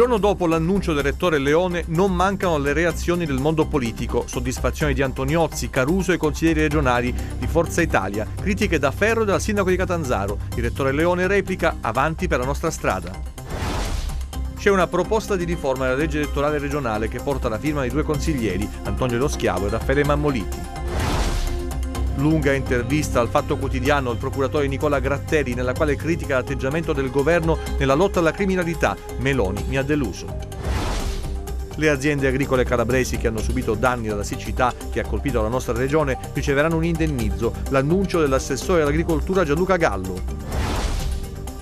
giorno dopo l'annuncio del rettore Leone non mancano le reazioni del mondo politico, soddisfazione di Antoniozzi, Caruso e consiglieri regionali di Forza Italia, critiche da Ferro e dal sindaco di Catanzaro. Il rettore Leone replica avanti per la nostra strada. C'è una proposta di riforma della legge elettorale regionale che porta la firma di due consiglieri, Antonio Lo Schiavo e Raffaele Mammoliti lunga intervista al Fatto Quotidiano al procuratore Nicola Gratteri nella quale critica l'atteggiamento del governo nella lotta alla criminalità. Meloni mi ha deluso. Le aziende agricole calabresi che hanno subito danni dalla siccità che ha colpito la nostra regione riceveranno un indennizzo, l'annuncio dell'assessore all'agricoltura Gianluca Gallo.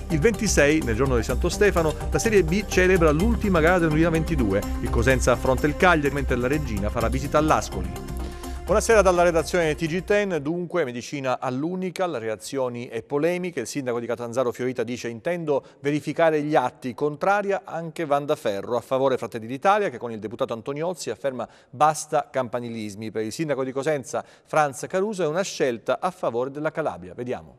Il 26, nel giorno di Santo Stefano, la Serie B celebra l'ultima gara del 2022. Il Cosenza affronta il Cagliari mentre la Regina farà visita all'Ascoli. Buonasera dalla redazione TG10, dunque medicina all'Unical, reazioni e polemiche. Il sindaco di Catanzaro Fiorita dice intendo verificare gli atti, contraria anche Vanda Ferro a favore Fratelli d'Italia che con il deputato Antoniozzi afferma basta campanilismi. Per il sindaco di Cosenza Franz Caruso è una scelta a favore della Calabria. Vediamo.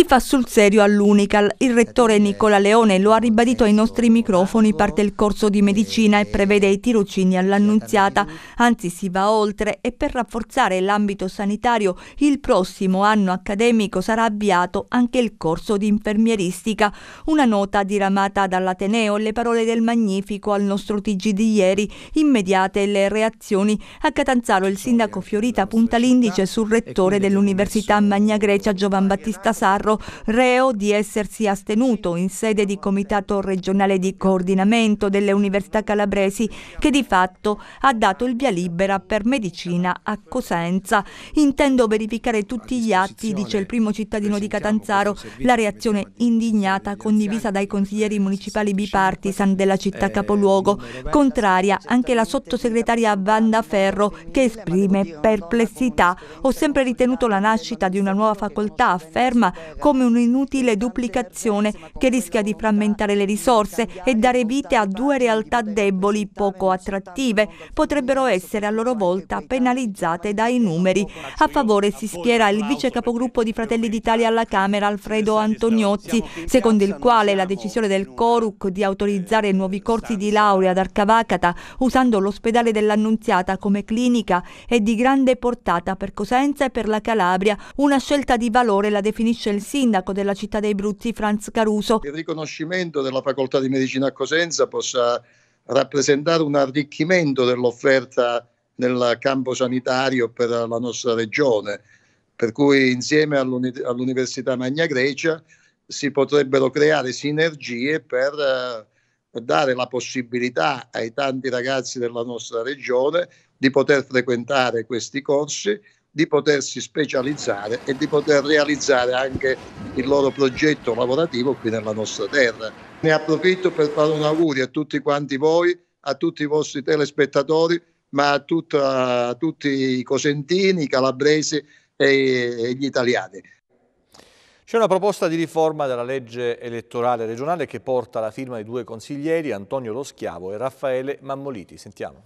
Si fa sul serio all'Unical. Il rettore Nicola Leone lo ha ribadito ai nostri microfoni, parte il corso di medicina e prevede i tirocini all'annunziata. Anzi, si va oltre e per rafforzare l'ambito sanitario il prossimo anno accademico sarà avviato anche il corso di infermieristica. Una nota diramata dall'Ateneo, le parole del Magnifico al nostro TG di ieri, immediate le reazioni. A Catanzaro il sindaco Fiorita punta l'indice sul rettore dell'Università Magna Grecia Giovan Battista Sarro Porro, reo di essersi astenuto in sede di Comitato regionale di coordinamento delle università calabresi, che di fatto ha dato il via libera per medicina a Cosenza. Intendo verificare tutti gli atti, dice il primo cittadino di Catanzaro, la reazione indignata condivisa dai consiglieri municipali bipartisan della città eh, capoluogo, contraria anche la sottosegretaria Vanda Ferro che esprime perplessità. Ho sempre ritenuto la nascita di una nuova facoltà, afferma, come un'inutile duplicazione che rischia di frammentare le risorse e dare vita a due realtà deboli poco attrattive, potrebbero essere a loro volta penalizzate dai numeri. A favore si schiera il vice capogruppo di Fratelli d'Italia alla Camera Alfredo Antoniozzi, secondo il quale la decisione del Coruc di autorizzare nuovi corsi di laurea ad Arcavacata usando l'ospedale dell'Annunziata come clinica è di grande portata per Cosenza e per la Calabria, una scelta di valore la definisce il sindaco della città dei Brutti, Franz Caruso. Il riconoscimento della facoltà di medicina a Cosenza possa rappresentare un arricchimento dell'offerta nel campo sanitario per la nostra regione, per cui insieme all'Università Magna Grecia si potrebbero creare sinergie per eh, dare la possibilità ai tanti ragazzi della nostra regione di poter frequentare questi corsi di potersi specializzare e di poter realizzare anche il loro progetto lavorativo qui nella nostra terra. Ne approfitto per fare un augurio a tutti quanti voi, a tutti i vostri telespettatori, ma a, tutta, a tutti i cosentini, i calabresi e, e gli italiani. C'è una proposta di riforma della legge elettorale regionale che porta la firma di due consiglieri, Antonio Lo Schiavo e Raffaele Mammoliti. Sentiamo.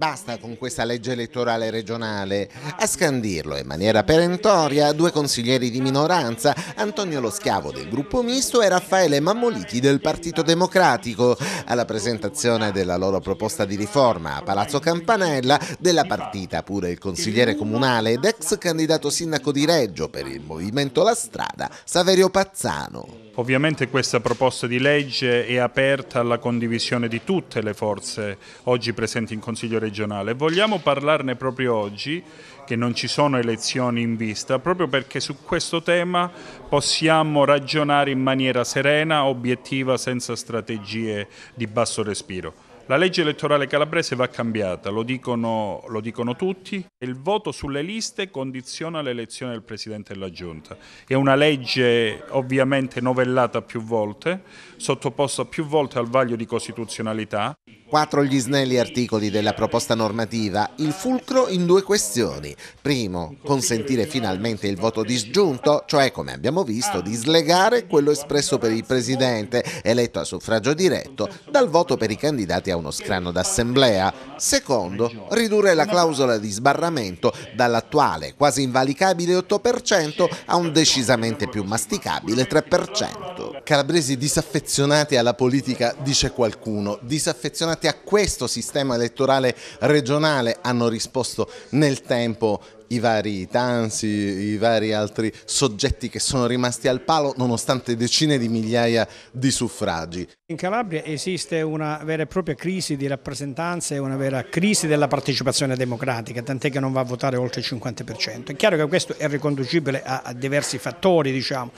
Basta con questa legge elettorale regionale. A scandirlo in maniera perentoria due consiglieri di minoranza, Antonio Lo Schiavo del gruppo misto e Raffaele Mammoliti del Partito Democratico, alla presentazione della loro proposta di riforma a Palazzo Campanella della partita pure il consigliere comunale ed ex candidato sindaco di Reggio per il movimento La Strada, Saverio Pazzano. Ovviamente questa proposta di legge è aperta alla condivisione di tutte le forze oggi presenti in Consiglio regionale. Vogliamo parlarne proprio oggi, che non ci sono elezioni in vista, proprio perché su questo tema possiamo ragionare in maniera serena, obiettiva, senza strategie di basso respiro. La legge elettorale calabrese va cambiata, lo dicono, lo dicono tutti. Il voto sulle liste condiziona l'elezione del Presidente della Giunta. È una legge ovviamente novellata più volte, sottoposta più volte al vaglio di costituzionalità. Quattro gli snelli articoli della proposta normativa, il fulcro in due questioni. Primo, consentire finalmente il voto disgiunto, cioè come abbiamo visto di slegare quello espresso per il Presidente, eletto a suffragio diretto, dal voto per i candidati a uno scranno d'assemblea. Secondo, ridurre la clausola di sbarramento dall'attuale quasi invalicabile 8% a un decisamente più masticabile 3%. Calabresi disaffezionati alla politica, dice qualcuno, disaffezionati interessati a questo sistema elettorale regionale hanno risposto nel tempo i vari Tansi, i vari altri soggetti che sono rimasti al palo nonostante decine di migliaia di suffragi. In Calabria esiste una vera e propria crisi di rappresentanza e una vera crisi della partecipazione democratica, tant'è che non va a votare oltre il 50%. È chiaro che questo è riconducibile a, diversi fattori, diciamo.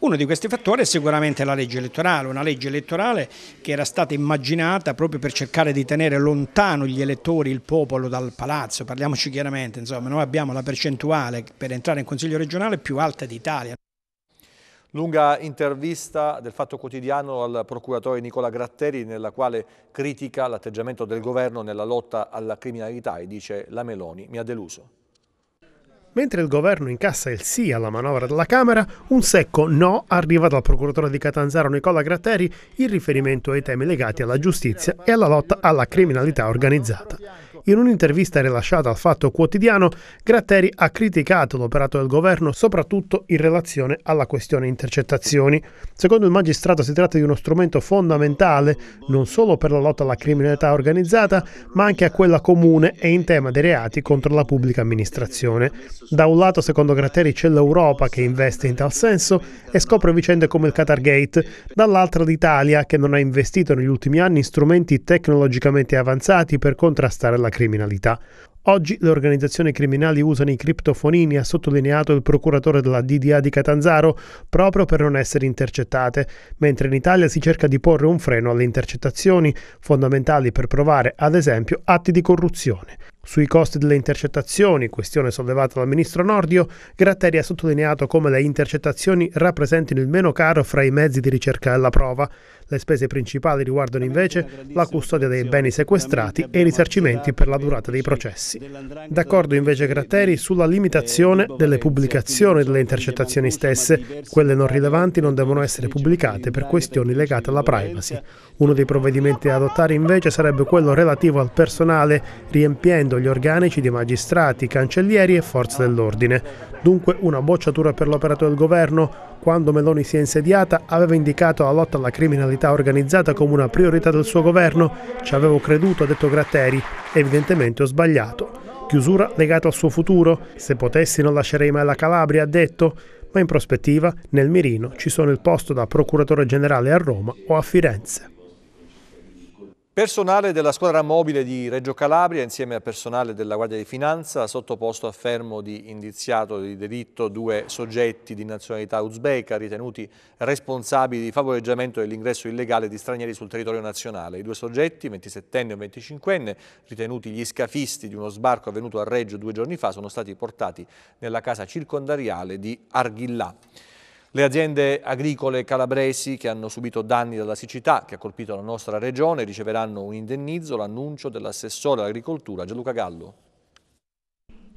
Uno di questi fattori è sicuramente la legge elettorale, una legge elettorale che era stata immaginata proprio per cercare di tenere lontano gli elettori, il popolo dal palazzo, parliamoci chiaramente, insomma, noi abbiamo la una percentuale per entrare in Consiglio regionale più alta d'Italia. Lunga intervista del Fatto Quotidiano al procuratore Nicola Gratteri nella quale critica l'atteggiamento del governo nella lotta alla criminalità e dice la Meloni mi ha deluso. Mentre il governo incassa il sì alla manovra della Camera, un secco no arriva dal procuratore di Catanzaro Nicola Gratteri in riferimento ai temi legati alla giustizia e alla lotta alla criminalità organizzata. In un'intervista rilasciata al Fatto Quotidiano, Gratteri ha criticato l'operato del governo soprattutto in relazione alla questione intercettazioni. Secondo il magistrato si tratta di uno strumento fondamentale non solo per la lotta alla criminalità organizzata, ma anche a quella comune e in tema dei reati contro la pubblica amministrazione. Da un lato, secondo Gratteri, c'è l'Europa che investe in tal senso e scopre vicende come il Qatar Gate, dall'altra l'Italia che non ha investito negli ultimi anni in strumenti tecnologicamente avanzati per contrastare la criminalità. Oggi le organizzazioni criminali usano i criptofonini, ha sottolineato il procuratore della DDA di Catanzaro, proprio per non essere intercettate, mentre in Italia si cerca di porre un freno alle intercettazioni, fondamentali per provare, ad esempio, atti di corruzione. Sui costi delle intercettazioni, questione sollevata dal ministro Nordio, Gratteri ha sottolineato come le intercettazioni rappresentino il meno caro fra i mezzi di ricerca della prova. Le spese principali riguardano invece la custodia dei beni sequestrati e i risarcimenti per la durata dei processi. D'accordo invece Gratteri sulla eh, limitazione delle pubblicazioni delle intercettazioni stesse. Quelle non rilevanti non devono essere pubblicate per questioni legate alla privacy. Uno dei provvedimenti da adottare invece sarebbe quello relativo al personale, riempiendo gli organici di magistrati, cancellieri e forze dell'ordine. Dunque una bocciatura per l'operato del governo, quando Meloni si è insediata, aveva indicato la lotta alla criminalità organizzata come una priorità del suo governo. Ci avevo creduto, ha detto Gratteri. Evidentemente ho sbagliato. Chiusura legata al suo futuro. Se potessi non lascerei mai la Calabria, ha detto. Ma in prospettiva, nel mirino ci sono il posto da procuratore generale a Roma o a Firenze. Personale della squadra mobile di Reggio Calabria insieme a personale della Guardia di Finanza ha sottoposto a fermo di indiziato di delitto due soggetti di nazionalità uzbeka ritenuti responsabili di favoreggiamento dell'ingresso illegale di stranieri sul territorio nazionale. I due soggetti, 27enne e 25enne, ritenuti gli scafisti di uno sbarco avvenuto a Reggio due giorni fa, sono stati portati nella casa circondariale di Arghillà. Le aziende agricole calabresi che hanno subito danni dalla siccità che ha colpito la nostra regione riceveranno un indennizzo, l'annuncio dell'assessore all'agricoltura Gianluca Gallo.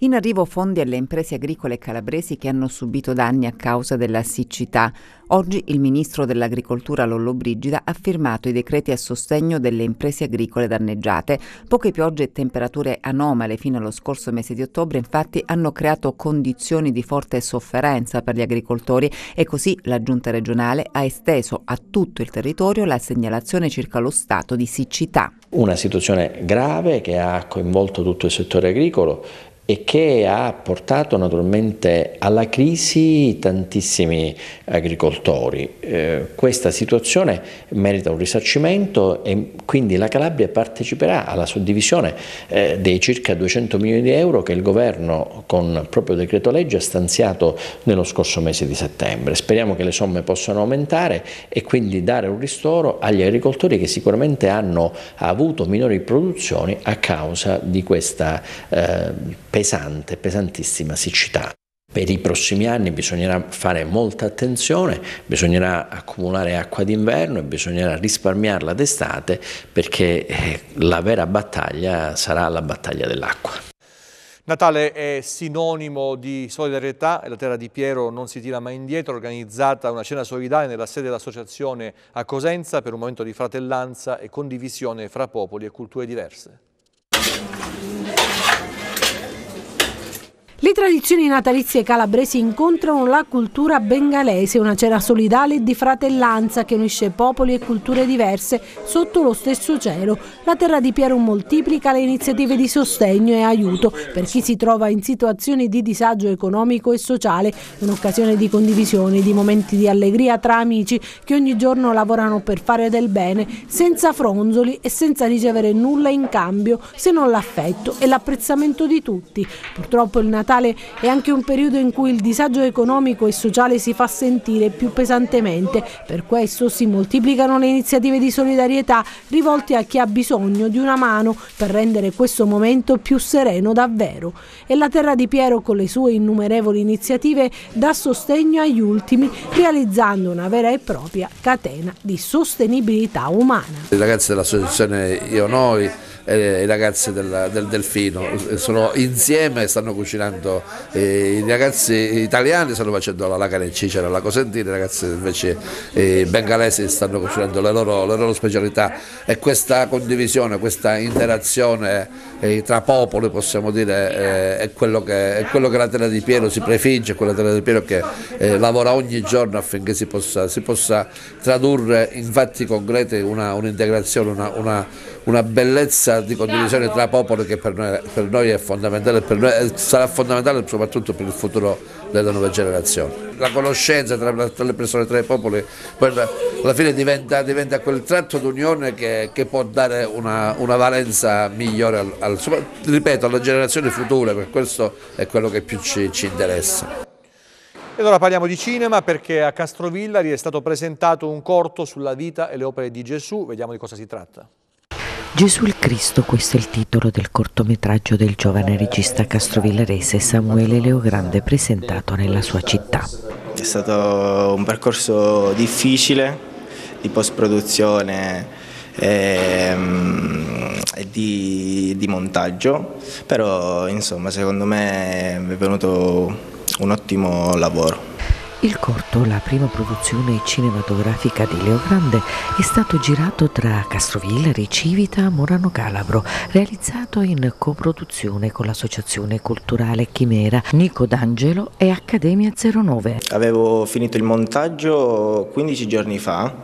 In arrivo fondi alle imprese agricole calabresi che hanno subito danni a causa della siccità. Oggi il ministro dell'Agricoltura Lollobrigida ha firmato i decreti a sostegno delle imprese agricole danneggiate. Poche piogge e temperature anomale fino allo scorso mese di ottobre infatti hanno creato condizioni di forte sofferenza per gli agricoltori e così la giunta regionale ha esteso a tutto il territorio la segnalazione circa lo stato di siccità. Una situazione grave che ha coinvolto tutto il settore agricolo e che ha portato naturalmente alla crisi tantissimi agricoltori. Eh, questa situazione merita un risarcimento e quindi la Calabria parteciperà alla suddivisione eh, dei circa 200 milioni di euro che il governo con proprio decreto legge ha stanziato nello scorso mese di settembre. Speriamo che le somme possano aumentare e quindi dare un ristoro agli agricoltori che sicuramente hanno avuto minori produzioni a causa di questa eh, pesante, pesantissima siccità. Per i prossimi anni bisognerà fare molta attenzione, bisognerà accumulare acqua d'inverno e bisognerà risparmiarla d'estate perché eh, la vera battaglia sarà la battaglia dell'acqua. Natale è sinonimo di solidarietà e la terra di Piero non si tira mai indietro, organizzata una cena solidale nella sede dell'associazione a Cosenza per un momento di fratellanza e condivisione fra popoli e culture diverse. Le tradizioni natalizie calabresi incontrano la cultura bengalese, una cena solidale e di fratellanza che unisce popoli e culture diverse sotto lo stesso cielo. La terra di Piero moltiplica le iniziative di sostegno e aiuto per chi si trova in situazioni di disagio economico e sociale, un'occasione di condivisione, di momenti di allegria tra amici che ogni giorno lavorano per fare del bene, senza fronzoli e senza ricevere nulla in cambio se non l'affetto e l'apprezzamento di tutti. Purtroppo il Natale Natale è anche un periodo in cui il disagio economico e sociale si fa sentire più pesantemente. Per questo si moltiplicano le iniziative di solidarietà rivolte a chi ha bisogno di una mano per rendere questo momento più sereno davvero. E la terra di Piero con le sue innumerevoli iniziative dà sostegno agli ultimi realizzando una vera e propria catena di sostenibilità umana. I ragazzi dell'associazione Io Noi e eh, i ragazzi della, del Delfino, eh, sono insieme e stanno cucinando, eh, i ragazzi italiani stanno facendo la laca nel cicero, la cosentina, i ragazzi invece eh, bengalesi stanno cucinando le loro, le loro, specialità e questa condivisione, questa interazione eh, tra popoli possiamo dire eh, è quello, che, è, quello che, la terra di Piero si prefigge, quella terra di Piero che lavora ogni giorno affinché si possa, si possa tradurre in fatti concreti un'integrazione, una, una, una, una bellezza questa di condivisione tra popoli che per noi, per noi è fondamentale, per noi, sarà fondamentale soprattutto per il futuro delle nuove generazioni. La conoscenza tra, tra le persone, tra i popoli, alla fine diventa, diventa quel tratto d'unione che, che, può dare una, una valenza migliore, al, al, ripeto, alle generazioni future, per questo è quello che più ci, ci interessa. E ora parliamo di cinema perché a Castrovillari è stato presentato un corto sulla vita e le opere di Gesù, vediamo di cosa si tratta. Gesù il Cristo, questo è il titolo del cortometraggio del giovane regista castrovillarese Samuele Leogrande presentato nella sua città. È stato un percorso difficile di post-produzione ehm, e, di, di montaggio, però insomma secondo me è venuto un ottimo lavoro. Il corto, la prima produzione cinematografica di Leo Grande, è stato girato tra Castrovillari, Civita, Morano Calabro, realizzato in coproduzione con l'Associazione Culturale Chimera, Nico D'Angelo e Accademia 09. Avevo finito il montaggio 15 giorni fa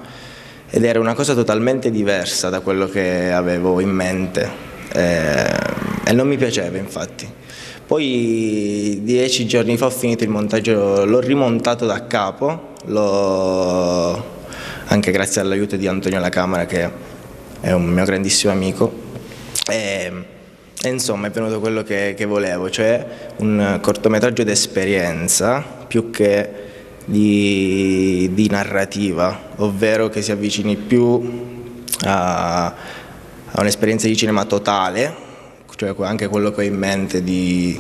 ed era una cosa totalmente diversa da quello che avevo in mente eh, e non mi piaceva infatti poi dieci giorni fa ho finito il montaggio, l'ho rimontato da capo, anche grazie all'aiuto di Antonio La Camera che è un mio grandissimo amico. E, ehm, e insomma è venuto quello che, che volevo, cioè un cortometraggio d'esperienza più che di, di, narrativa, ovvero che si avvicini più a, a un'esperienza di cinema totale cioè anche quello che ho in mente di,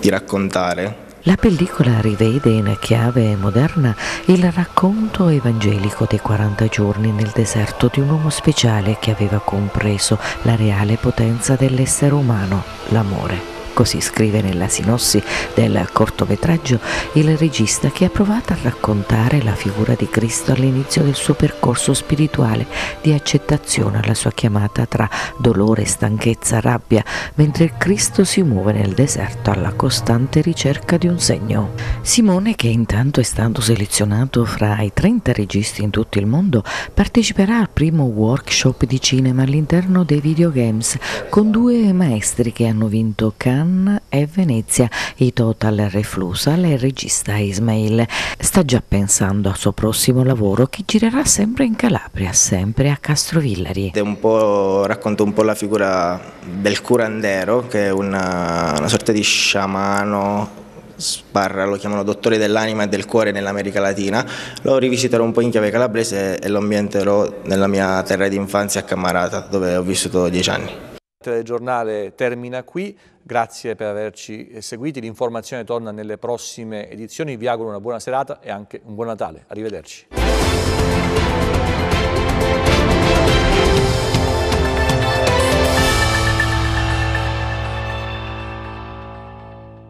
di raccontare. La pellicola rivede in chiave moderna il racconto evangelico dei 40 giorni nel deserto di un uomo speciale che aveva compreso la reale potenza dell'essere umano, l'amore così scrive nella sinossi del cortometraggio il regista che ha provato a raccontare la figura di Cristo all'inizio del suo percorso spirituale di accettazione alla sua chiamata tra dolore, stanchezza, rabbia, mentre il Cristo si muove nel deserto alla costante ricerca di un segno. Simone, che intanto è stato selezionato fra i 30 registi in tutto il mondo, parteciperà al primo workshop di cinema all'interno dei videogames con due maestri che hanno vinto Cannes Milan e Venezia. I total e il regista Ismail. Sta già pensando al suo prossimo lavoro che girerà sempre in Calabria, sempre a Castrovillari. Un racconto un po' la figura del curandero che è una, una sorta di sciamano sbarra, lo chiamano dottore dell'anima e del cuore nell'America Latina, lo rivisiterò un po' in chiave calabrese e lo ambienterò nella mia terra di infanzia a Camarata dove ho vissuto dieci anni telegiornale termina qui, grazie per averci seguiti, l'informazione torna nelle prossime edizioni, vi auguro una buona serata e anche un buon Natale, arrivederci.